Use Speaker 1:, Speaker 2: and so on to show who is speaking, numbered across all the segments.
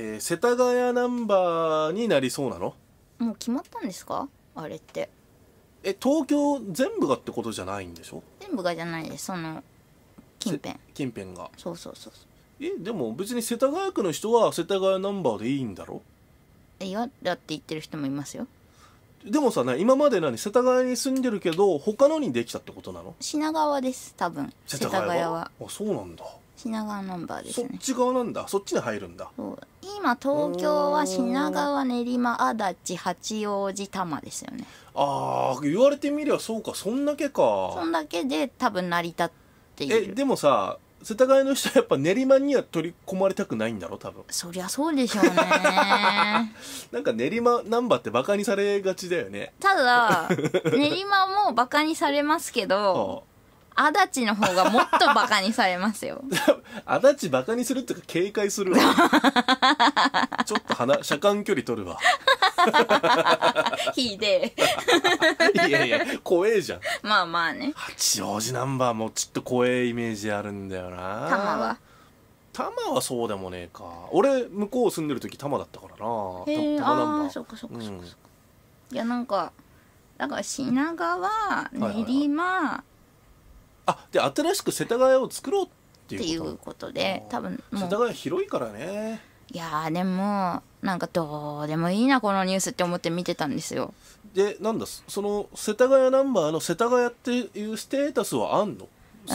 Speaker 1: えー、世田谷ナンバーになりそうなの
Speaker 2: もう決まったんですか
Speaker 1: あれってえ東京全部がってことじゃないんでしょ
Speaker 2: 全部がじゃないですその
Speaker 1: 近辺近辺がそうそうそうそうえでも別に世田谷区の人は世田谷ナンバーでいいんだろ嫌だって言ってる人もいますよでもさね、今まで何世田谷に住んでるけど他のにできたってことなの
Speaker 2: 品川です多分
Speaker 1: 世田谷はあそうなんだ
Speaker 2: 品川ナンバーですねそ
Speaker 1: っち側なんだそっちに入るんだ
Speaker 2: 今東京は品川練馬足立八王子多摩ですよね
Speaker 1: ああ言われてみりゃそうかそんだけかそんだけで多分成り立っているえでもさ世田谷の人はやっぱ練馬には取り込まれたくないんだろ多分そ
Speaker 2: りゃそうでしょうね
Speaker 1: なんか練馬ナンバーってバカにされがちだよね
Speaker 2: ただ練馬もバカにされますけど 足立の方がもっとバカにされますよ
Speaker 1: 足立バカにするっていうか警戒するわ ちょっと車間距離取るわ
Speaker 2: ひでいやいや怖えじゃんまあまあね
Speaker 1: 八王子ナンバーもちょっと怖えイメージあるんだよな玉は玉はそうでもねえか俺向こう住んでる時玉だったからなへえああそっかそっかそっかそっか、
Speaker 2: いやなんかだから品川練馬、はいはいはい
Speaker 1: あで新しく世田谷を作ろうっていうことで多分世田谷広いからね
Speaker 2: いやでもなんかどうでもいいなこのニュースって思って見てたんですよ
Speaker 1: でなんだその世田谷ナンバーの世田谷っていうステータスはあんの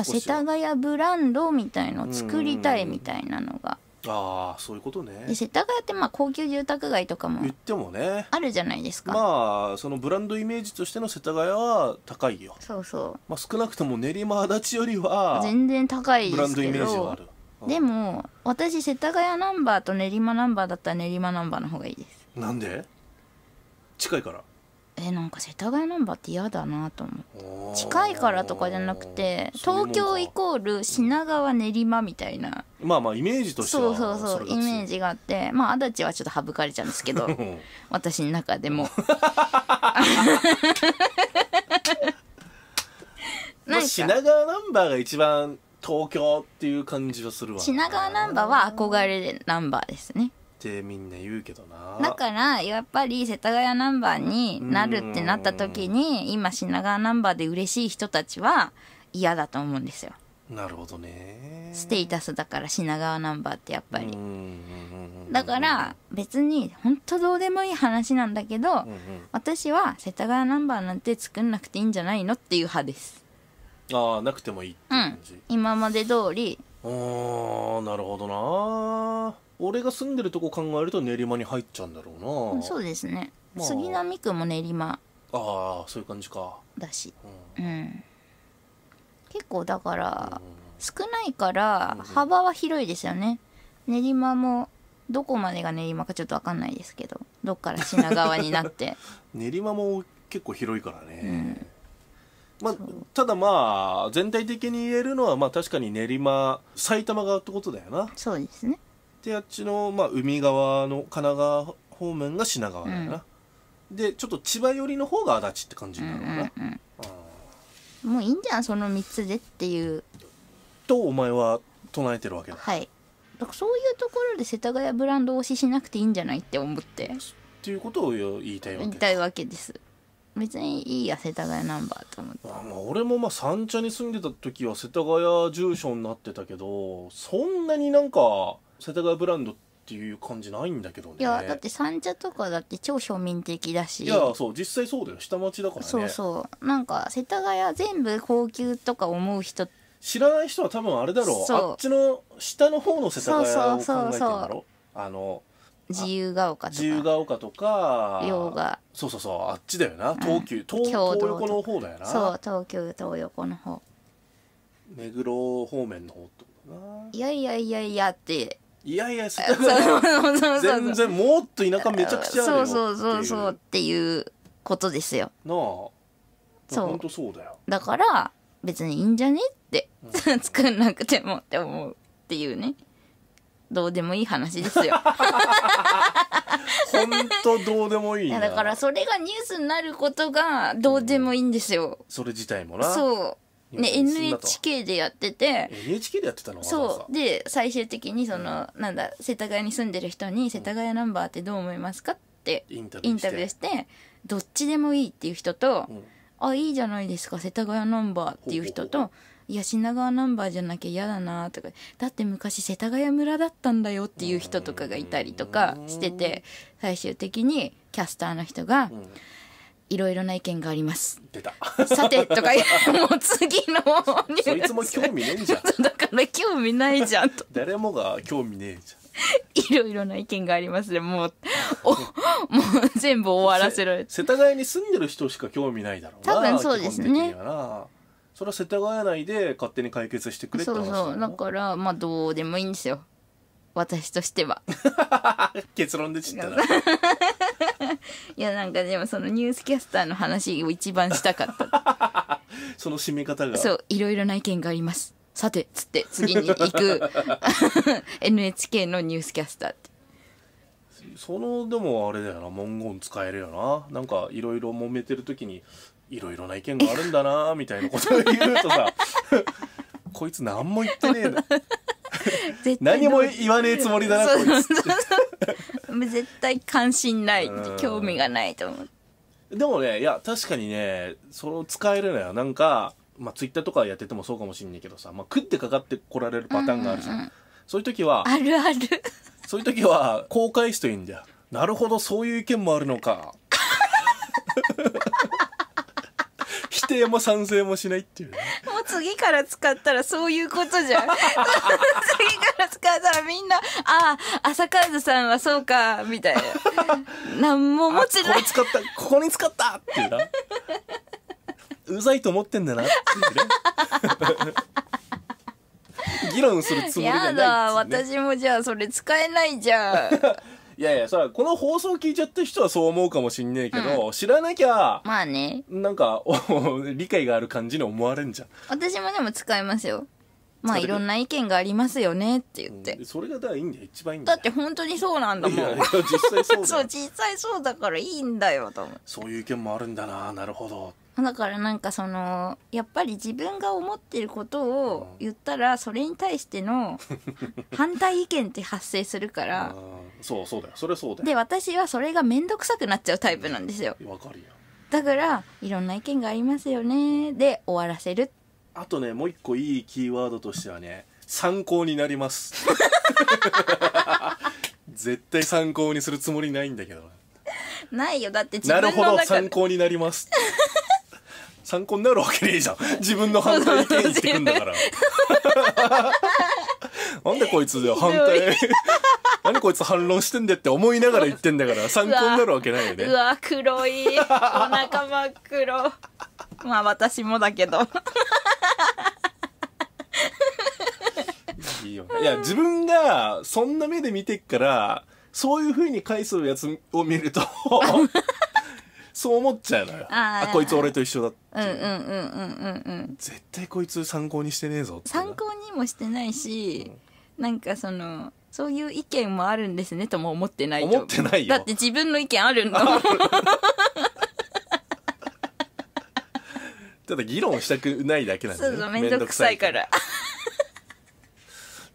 Speaker 1: 世田
Speaker 2: 谷ブランドみたいのを作りたいみたいなのが
Speaker 1: ああそういうことねで世
Speaker 2: 田谷ってまあ高級住宅街とかも言ってもねあるじゃないですか
Speaker 1: まあそのブランドイメージとしての世田谷は高いよそうそう、まあ、少なくとも練馬足立よりは全
Speaker 2: 然高いですブランドイメージはある、うん、でも私世田谷ナンバーと練馬ナンバーだったら練馬ナンバーの方がいいです
Speaker 1: なんで近いからえなんか世
Speaker 2: 田谷ナンバーって嫌だなと思って近いからとかじゃなくて東京イコール品川練馬みたいな
Speaker 1: まあまあイメージとしてはそう
Speaker 2: そうそうイメージがあってまあ足立はちょっと省かれちゃうんですけど 私の中でも
Speaker 1: 品川ナンバーが一番東京っていう感じはするわ品川ナンバーは
Speaker 2: 憧れナンバーですね
Speaker 1: ってみんな言うけどなだ
Speaker 2: からやっぱり世田谷ナンバーになるってなった時に今品川ナンバーで嬉しい人たちは嫌だと思うんですよ
Speaker 1: なるほどねス
Speaker 2: テータスだから品川ナンバーってやっぱりだから別に本当どうでもいい話なんだけど、うんうん、私は世田谷ナンバーなんて作んなくていいんじゃないのっていう派です
Speaker 1: ああなくてもいいって感じ、うん、
Speaker 2: 今まで通り
Speaker 1: ああなるほどな俺が住んでるとこ考えると練馬に入っちゃうんだろうな、うんそうですね、まあ杉
Speaker 2: 並区も練馬
Speaker 1: ああそういう感じか、だし、ううん、
Speaker 2: 結構だから少ないから幅は広いですよね練馬もどこまでが練馬かちょっと分かんないですけどどっから品川になっ
Speaker 1: て 練馬も結構広いからね、まあただまあ全体的に言えるのはまあ確かに練馬埼玉側ってことだよなそうですねであっちの、まあ、海側の神奈川方面が品川だよな、でちょっと千葉寄りの方が足立って感じになるかな、うんうん
Speaker 2: うん、もういいんじゃんその3つでっていう
Speaker 1: とお前は唱えてるわけだはい
Speaker 2: だからそういうところで世田谷ブランド推ししなくていいんじゃないって思ってっていうことを
Speaker 1: 言いたいわけ言いた
Speaker 2: いわけです別にいいや世田谷ナンバ
Speaker 1: ーと思ってあ、まあ、俺もまあ三茶に住んでた時は世田谷住所になってたけどそんなになんか世田谷ブランドっていう感じないんだけどねいやだっ
Speaker 2: て三茶とかだって超庶民的だしいやそ
Speaker 1: う実際そうだよ下町だからねそうそ
Speaker 2: うなんか世田谷全部高級とか思う人知
Speaker 1: らない人は多分あれだろうあっちの下の方の世田谷を考えてんだろあの
Speaker 2: 自由が
Speaker 1: 丘とか自由が丘とか洋画そうそうそうあっちだよな東急、うん、東東横の方だよなそう
Speaker 2: 東急東横の方
Speaker 1: 目黒方面の方ってことな
Speaker 2: いやいやいやいやって
Speaker 1: いやいやそんなこと全然もっと田舎めちゃくちゃあるよそうそうそうそうっていうことですよなあそうそうだ
Speaker 2: よだから別にいいんじゃねって、うん、作んなくてもって思うっていうねどうでもいい話ですよ
Speaker 1: 本当 どうでもいいなだから
Speaker 2: それがニュースになることがどうでもいいんですよ、うん、
Speaker 1: それ自体もな
Speaker 2: そうね、NHK でやって
Speaker 1: て NHK でやってたのそ
Speaker 2: うで最終的にその、うん、なんだ世田谷に住んでる人に「世田谷ナンバーってどう思いますか?」ってインタビューしてどっちでもいいっていう人と「うん、あいいじゃないですか世田谷ナンバーっていう人と「いや品川ナンバーじゃなきゃ嫌だなとかだって昔世田谷村だったんだよっていう人とかがいたりとかしてて最終的にキャスターの人が「うんいろいろな意見があります。
Speaker 1: さてとかもう次のニそいつも興味ねえじゃん。だから興味ないじゃんと。誰もが興味ねえじゃん。いろいろな
Speaker 2: 意見がありますね。もう、もう全部終わらせられ
Speaker 1: 世田谷に住んでる人しか興味ないだろうな。多分そうですね。それは世田谷内で勝手に解決してくれって話そうそう。だ
Speaker 2: から、まあどうでもいいんですよ。私としては。
Speaker 1: 結論でちったら。
Speaker 2: いやなんかでもそのニュースキャスターの話を一番したかった
Speaker 1: その締め方がそう
Speaker 2: いろいろな意見がありますさてつって次に行く NHK のニュースキャスターって
Speaker 1: そのでもあれだよな文言使えるよななんかいろいろ揉めてる時にいろいろな意見があるんだなみたいなことを言うとさこいつ何も言ってねえな何も言わねえつもりだなこいつ
Speaker 2: 絶対関心ない、興味がないと思う
Speaker 1: でもねいや確かにねその使えるのよなんかまあツイッターとかやっててもそうかもしんないけどさ、まあ、食ってかかってこられるパターンがあるじゃん、んうんうんそういう時はあるあるそういう時は公開すといいんだよなるほどそういう意見もあるのか 否定も賛成もしないっていうね
Speaker 2: 次から使ったらそういうことじゃん。次から使ったらみんな、ああ、朝数さんはそうか、みたいな。
Speaker 1: なんも持ちない。ここ使った、ここに使っ
Speaker 2: たっていうな。
Speaker 1: うざいと思ってんだな 議論するつもりがない、ね、やだ私
Speaker 2: もじゃあそれ使えないじゃん
Speaker 1: いやいや、そら、この放送聞いちゃった人はそう思うかもしんねえけど、知らなきゃ、
Speaker 2: まあね。
Speaker 1: なんか、お 理解がある感じに思われんじゃん。
Speaker 2: 私もでも使いますよ。まあいろんな意見がありますよねって言って。それ
Speaker 1: がだいいんだよ、一番いいんだだって
Speaker 2: 本当にそうなんだもいやいん。や
Speaker 1: 実際そうだ そう、実際そうだからいいんだよと思う。そういう意見もあるんだな、なるほど。
Speaker 2: だからなんかそのやっぱり自分が思ってることを言ったらそれに対しての
Speaker 1: 反
Speaker 2: 対意見って発生するから
Speaker 1: そうそうだよそれそうだよで
Speaker 2: 私はそれが面倒くさくなっちゃうタイプなんですよわかるよだからいろんな意見がありますよねで終わらせる
Speaker 1: あとねもう一個いいキーワードとしてはね参考になります 絶対参考にするつもりないんだけど
Speaker 2: ないよだって自分のなるほど参
Speaker 1: 考になります参考になるわけねえじゃん。自分の反対意見言ってくんだから。なんでこいつで反対、何こいつ反論してんよって思いながら言ってんだから、参考になるわけないよね。う
Speaker 2: わ、黒い。お腹真っ黒。まあ私もだけど。
Speaker 1: いいよ、いや、自分がそんな目で見てっから、そういうふうに返すやつを見ると そう思っちゃうのよああこいつ俺と一緒だってうんうんうんうんうんうん絶対こいつ参考にしてねえぞって
Speaker 2: 参考にもしてないし、なんかそのそういう意見もあるんですねとも思ってないと思ってないよだって自分の意見あるんだもん
Speaker 1: ただ議論したくないだけなんだそうそうめんどくさいから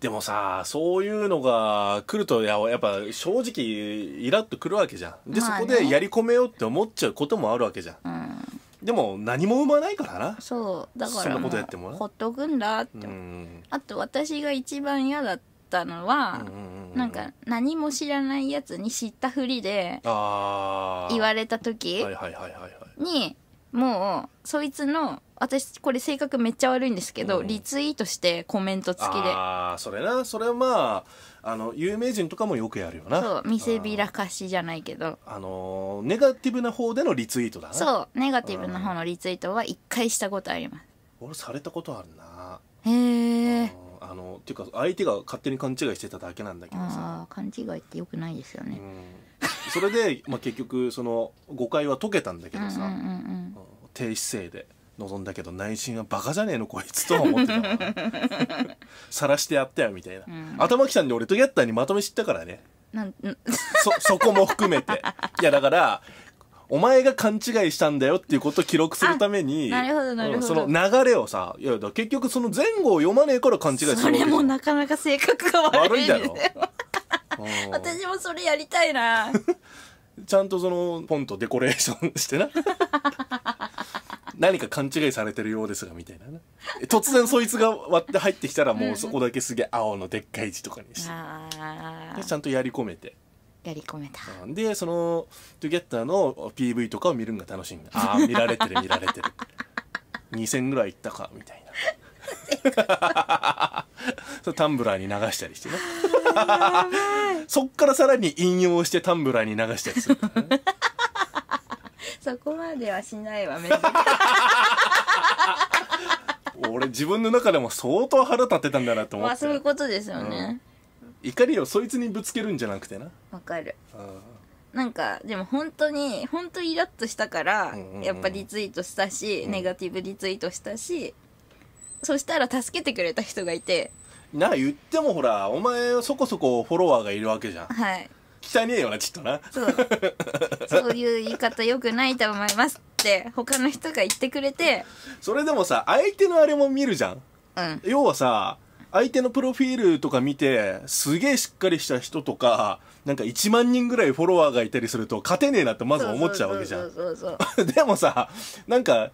Speaker 1: でもさそういうのが来るとややっぱ正直イラッとくるわけじゃんで、まあねそこでやり込めようって思っちゃうこともあるわけじゃんうんでも何も生まないからなそうだかそんらなことやってもほっ
Speaker 2: とくんだって、うんあと私が一番嫌だったのは、なんか何も知らないやつに知ったふりで
Speaker 1: ああ言われた時はいはいはいは
Speaker 2: いにもうそいつの私これ性格めっちゃ悪いんですけど、うん、リツイートしてコメント付きであ
Speaker 1: あそれなそれはまああの有名人とかもよくやるよなそ
Speaker 2: う見せびらかしじゃないけど
Speaker 1: あのネガティブな方でのリツイートだな
Speaker 2: そうネガティブな方のリツイートは1回したことあります、
Speaker 1: うん、俺されたことあるな
Speaker 2: へえ
Speaker 1: あのっていうか相手が勝手に勘違いしてただけなんだけど
Speaker 2: さ勘違いってよくな
Speaker 1: いですよね、うん、それで、まあ、結局その誤解は解けたんだけどさ、うんうんうん、低姿勢で望んだけど内心はバカじゃねえのこいつとは思ってたさら してやったよみたいな、うん、頭きさんで俺とャッターにまとめ知ったからねなんそそこも含めて いやだからお前が勘違いしたんだよっていうことを記録するためになるほどなるほど、その流れをさいやだ結局その前後を読まねえから勘違いするそれも
Speaker 2: なかなか性格が悪いだろ 私もそれやりたいな
Speaker 1: ちゃんとそのポンとデコレーションしてな何か勘違いされてるようですがみたいなね突然そいつが割って入ってきたらもうそこだけすげえ青のでっかい字とかにしてでちゃんとやり込めて。やり込めたでその「トゥギャッター」の PV とかを見るのが楽しいんだああ見られてる見られてる2000ぐらいいったかみたいな そタンブラーに流したりしてね そっからさらに引用してタンブラーに流したりするね
Speaker 2: そこまではしないわめっちゃ
Speaker 1: 俺自分の中でも相当腹立ってたんだなと思ってまあそういうことですよね、うん、怒りをそいつにぶつけるんじゃなくてな
Speaker 2: わかるなんかでも本当に本当イラッとしたから、うんうんうん、やっぱリツイートしたし、ネガティブリツイートしたし、そしたら助けてくれた人がいて
Speaker 1: な言ってもほらお前そこそこフォロワーがいるわけじゃんはい汚ねえよなちょっとなそうそ
Speaker 2: ういう言い方よくないと思いますって他の人が言ってくれて
Speaker 1: それでもさ相手のあれも見るじゃん、うん、要はさ相手のプロフィールとか見てすげえしっかりした人とかなんか1万人ぐらいフォロワーがいたりすると勝てねえなってまず思っちゃうわけじゃんでもさなんか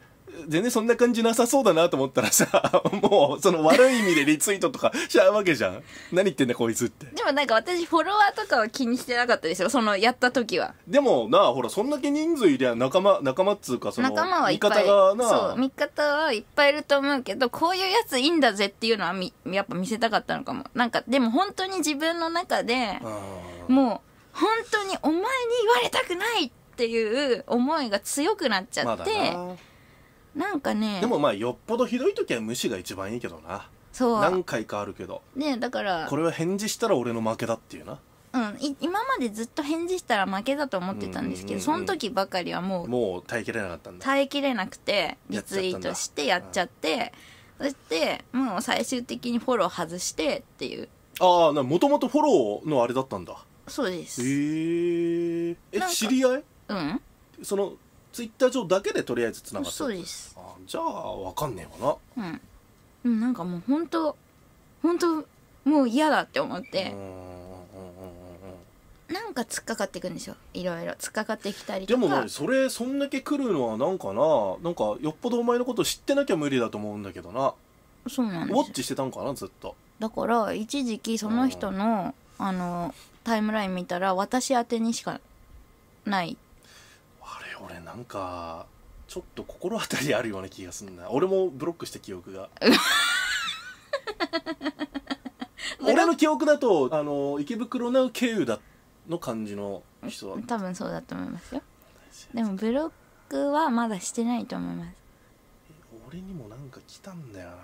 Speaker 1: 全然そんな感じなさそうだなと思ったらさ もうその悪い意味でリツイートとか しちゃうわけじゃん何言ってんだこいつって
Speaker 2: でもなんか私フォロワーとかは気にしてなかったですよそのやった時は
Speaker 1: でもなほらそんだけ人数いりゃ仲間仲間っつうかその仲間はい味方がなそう味
Speaker 2: 方はいっぱいいると思うけどこういうやついいんだぜっていうのはみやっぱ見せたかったのかもなんかでも本当に自分の中でもう本当にお前に言われたくないっていう思いが強くなっちゃって、まなん
Speaker 1: かねでもまあよっぽどひどい時は無視が一番いいけどなそう何回かあるけど
Speaker 2: ねだからこれ
Speaker 1: は返事したら俺の負けだっていうな
Speaker 2: うん今までずっと返事したら負けだと思ってたんですけど、うんうんうん、その時ばかりはもう
Speaker 1: もう耐えきれなかったんだ
Speaker 2: 耐えきれなくてリツイートしてやっちゃってそしてもう最終的にフォロー外してっていう
Speaker 1: ああもともとフォローのあれだったんだそうですへえー、え知り合いうんそのツイッター上だけでとりあえずつながってそうですあじゃあわかんねえわ
Speaker 2: なうんうんなんかもう本当本当もう嫌だって思ってなんか突っかかっていくんですよいろいろ突っかかってきたりとかでもそ
Speaker 1: れそんだけ来るのはなんかななんかよっぽどお前のこと知ってなきゃ無理だと思うんだけどな
Speaker 2: そうなんですウォッ
Speaker 1: チしてたんかなずっと
Speaker 2: だから一時期その人のあのタイムライン見たら私宛てにしかない
Speaker 1: これなんかちょっと心当たりあるような気がすんな俺もブロックした記憶が
Speaker 2: 俺の
Speaker 1: 記憶だとあの池袋な経由だの感じの人は
Speaker 2: 多分そうだと思いますよでもブロックはまだしてないと思います
Speaker 1: 俺にもなんか来たんだよな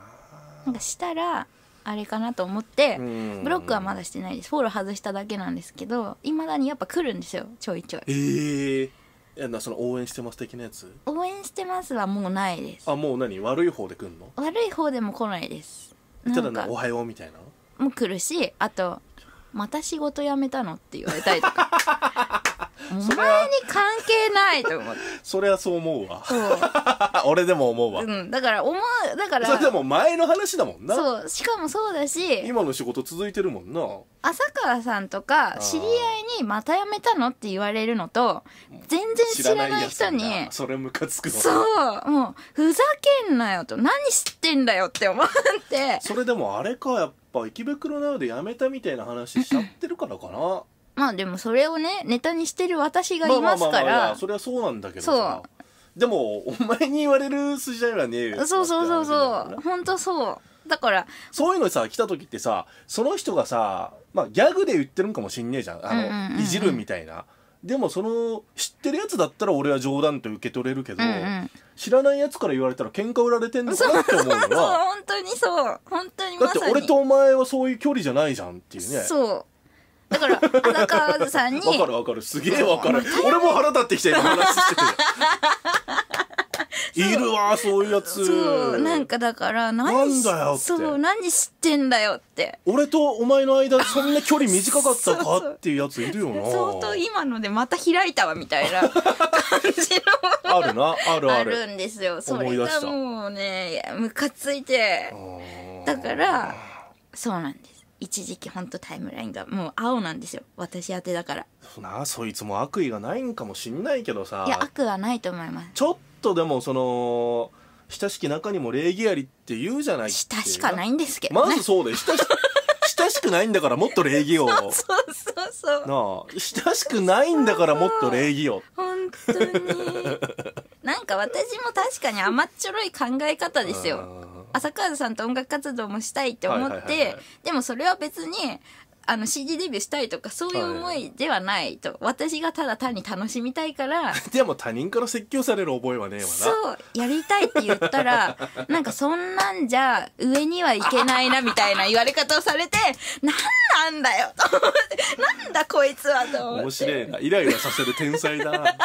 Speaker 2: なんかしたらあれかなと思ってブロックはまだしてないですフォロー外しただけなんですけどいまだにやっぱ来るんですよちょいちょいええ
Speaker 1: ーやなその応援してます的なやつ
Speaker 2: 応援してますはもうないで
Speaker 1: すあもう何悪い方で来んの
Speaker 2: 悪い方でも来ないですただ
Speaker 1: なおはようみたいな
Speaker 2: もう来るしあと「また仕事辞めたの?」って言われたりとか
Speaker 1: お前
Speaker 2: に関係な
Speaker 1: いと思ってそれはそう思うわ 俺でも思うわ、う
Speaker 2: ん、だから思うだからそれで
Speaker 1: も前の話だもんなそ
Speaker 2: うしかもそうだし今
Speaker 1: の仕事続いてるもんな
Speaker 2: 浅川さんとか知り合いに「また辞めたの?」って言われるのと全然知らない人に
Speaker 1: それムカつくそ
Speaker 2: うもうふざけんなよと何知ってんだよって思って
Speaker 1: それでもあれかやっぱ「池袋なので辞めた」みたいな話しちゃってるからかな
Speaker 2: まあでもそれをねネタにしてる私がいますから、
Speaker 1: それはそうなんだけどさでもお前に言われる筋合いはねえよそう
Speaker 2: そうそうそう本当そう
Speaker 1: だからそういうのさ来た時ってさその人がさ、まあ、ギャグで言ってるんかもしんねえじゃんあの、うんうんうんうん、いじるみたいなでもその知ってるやつだったら俺は冗談と受け取れるけど、うんうん、知らないやつから言われたら喧嘩売られてんのかなって思うのはそう本
Speaker 2: 当にそう本当にだって俺と
Speaker 1: お前はそういう距離じゃないじゃんっていうねそ
Speaker 2: うだから荒川さんにわかるわ
Speaker 1: かるすげえわかる俺も腹立ってきて今話してて いるわそういうやつそうなん
Speaker 2: かだから何だよそう何ってんだよって
Speaker 1: 俺とお前の間そんな距離短かったかっていうやついるよな相当
Speaker 2: 今のでまた開いたわみたいな感じ
Speaker 1: の あるなあるあるあるん
Speaker 2: ですよそれがもうねムカついてだからそうなんです一時期ほんとタイムラインがもう青なんですよ私宛てだから
Speaker 1: なあそいつも悪意がないんかもしんないけどさいや
Speaker 2: 悪はないと思います
Speaker 1: ちょっとでもその親しき中にも礼儀ありって言うじゃない親し
Speaker 2: かないんですけど、ね、まず
Speaker 1: そうで親し親しくないんだからもっと礼儀をそうそ
Speaker 2: うそうなあ
Speaker 1: 親しくないんだからもっと礼儀を本当に
Speaker 2: なんか私も確かに甘っちょろい考え方ですよ浅川さんと音楽活動もしたいって思って、でもそれは別にあの CD デビューしたいとかそういう思いではないと、はい、私がただ単に楽しみたいから
Speaker 1: でも他人から説教される覚えはねえわなそ
Speaker 2: うやりたいって言ったら なんかそんなんじゃ上にはいけないなみたいな言われ方をされてなんなんだよと思ってなんだこいつはと思って
Speaker 1: 面白いなイライラさせる天才だな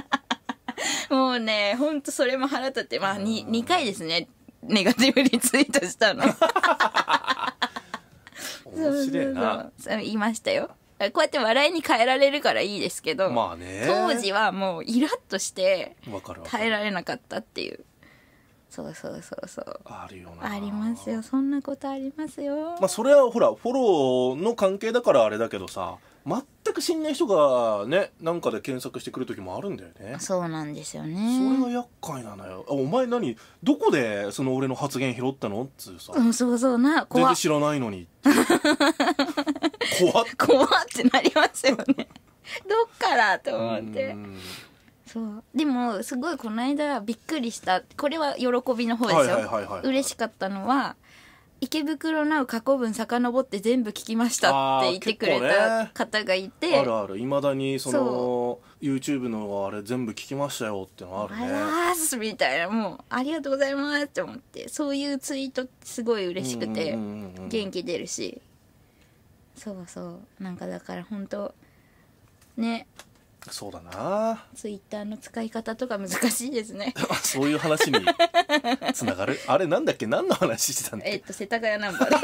Speaker 2: もうねほんとそれも腹立ってまあ 2, 2回ですねネガティブリツイートしたの。面白いな。そう言いましたよ。こうやって笑いに変えられるからいいですけど、まあね、当時はもうイラッとして耐えられなかったっていう。
Speaker 1: そうそうそうそうあるよ
Speaker 2: なありますよそんなことありますよ
Speaker 1: まあそれはほらフォローの関係だからあれだけどさく知んない人がねなんかで検索してくる時もあるんだよねそうなんですよねそれが厄介なのよあお前何どこでその俺の発言拾ったのっつうさ、う
Speaker 2: ん、そうそうな全然知らないのに怖っ 怖ってなりますよねどっからと思ってそうでもすごいこの間びっくりしたこれは喜びの方ですよ、は嬉しかったのは池袋なお過去分遡って全部聞きましたって言ってくれた方がいて、あ、る
Speaker 1: あるいまだにそのそ YouTube のあれ全部聞きましたよってのあるねあ
Speaker 2: らすみたいなもうありがとうございますって思ってそういうツイートってすごい嬉しくて、うんう
Speaker 1: んうん、元
Speaker 2: 気出るしそうそうなんかだから本当ね
Speaker 1: そうだな
Speaker 2: ツイッターの使い方とか難しいですね
Speaker 1: そういう話につながる あれなんだっけ何の話してたんだ
Speaker 2: っえっと世田谷ナンバー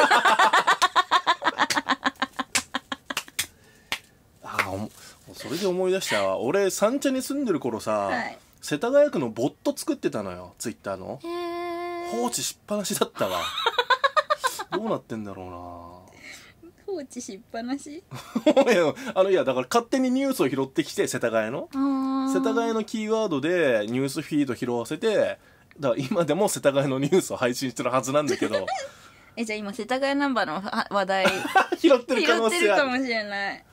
Speaker 1: あおそれで思い出した俺三茶に住んでる頃さ、はい、世田谷区のボット作ってたのよツイッターの放置しっぱなしだったわどうなってんだろうな
Speaker 2: 放置しっぱなし
Speaker 1: あのいやだから勝手にニュースを拾ってきて世田谷の世田谷のキーワードでニュースフィード拾わせてだから今でも世田谷のニュースを配信してるはずなんだけど
Speaker 2: えじゃあ今世田谷ナンバーの話題 拾ってる可能性あるかもしれない